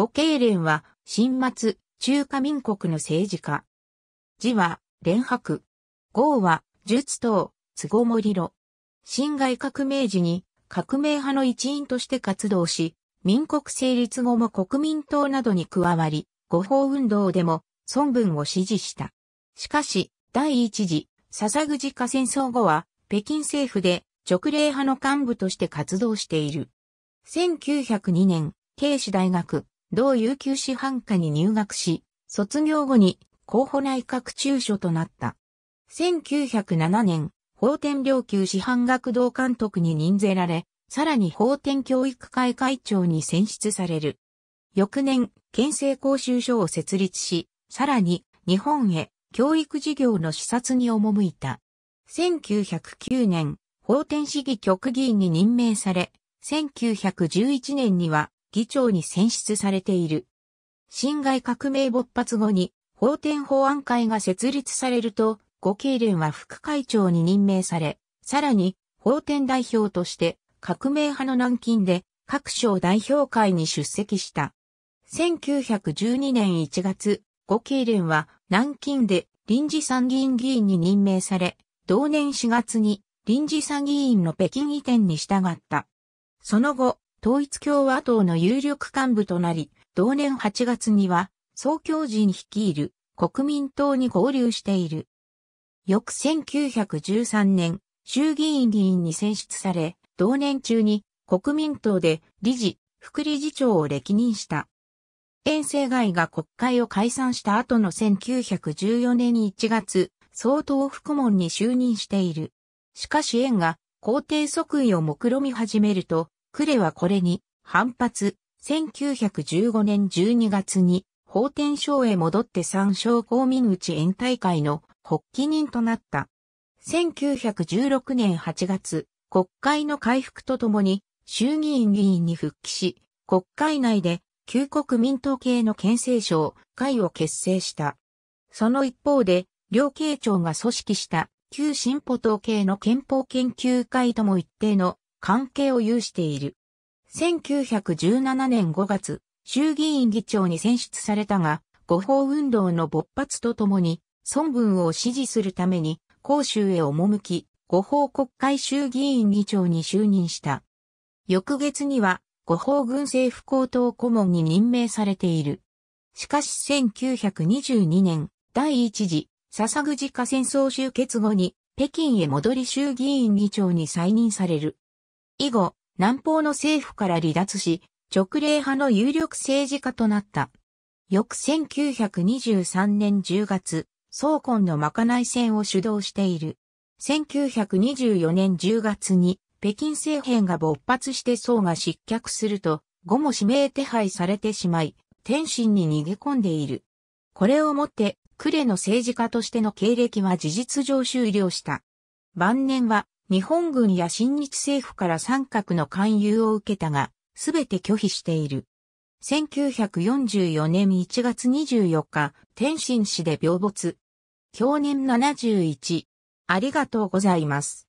五経連は、新末、中華民国の政治家。字は、連白。号は、術等、都合森路。辛亥革命時に、革命派の一員として活動し、民国成立後も国民党などに加わり、五法運動でも、孫文を支持した。しかし、第一次、笹口化戦争後は、北京政府で、直令派の幹部として活動している。1902年、慶市大学、同有給師範科に入学し、卒業後に候補内閣中所となった。1907年、法典領級師範学堂監督に任ぜられ、さらに法典教育会会長に選出される。翌年、県政講習所を設立し、さらに日本へ教育事業の視察に赴いた。1909年、法典市議局議員に任命され、1911年には議長に選出されている。辛亥革命勃発後に法典法案会が設立されると、ご経連は副会長に任命され、さらに法典代表として革命派の南京で各省代表会に出席した。1912年1月、ご経連は南京で臨時参議院議員に任命され、同年4月に臨時参議院の北京移転に従った。その後、統一共和党の有力幹部となり、同年8月には、総教人率いる国民党に合流している。翌1913年、衆議院議員に選出され、同年中に国民党で理事、副理事長を歴任した。遠征外が国会を解散した後の1914年1月、総統副門に就任している。しかし縁が皇帝即位を目論み始めると、クレはこれに反発、1915年12月に法天省へ戻って三省公民内園大会の発起人となった。1916年8月、国会の回復とともに衆議院議員に復帰し、国会内で旧国民党系の憲政省会を結成した。その一方で、両慶長が組織した旧進歩党系の憲法研究会とも一定の関係を有している。1917年5月、衆議院議長に選出されたが、誤報運動の勃発とともに、孫文を支持するために、公州へ赴き、誤報国会衆議院議長に就任した。翌月には、誤報軍政府高等顧問に任命されている。しかし1922年、第一次、笹口家戦争終結後に、北京へ戻り衆議院議長に再任される。以後、南方の政府から離脱し、直令派の有力政治家となった。翌1923年10月、総根のまかない戦を主導している。1924年10月に北京政変が勃発して宋が失脚すると、後も指名手配されてしまい、天津に逃げ込んでいる。これをもって、呉の政治家としての経歴は事実上終了した。晩年は日本軍や新日政府から三角の勧誘を受けたが、すべて拒否している。1944年1月24日、天津市で病没。去年71。ありがとうございます。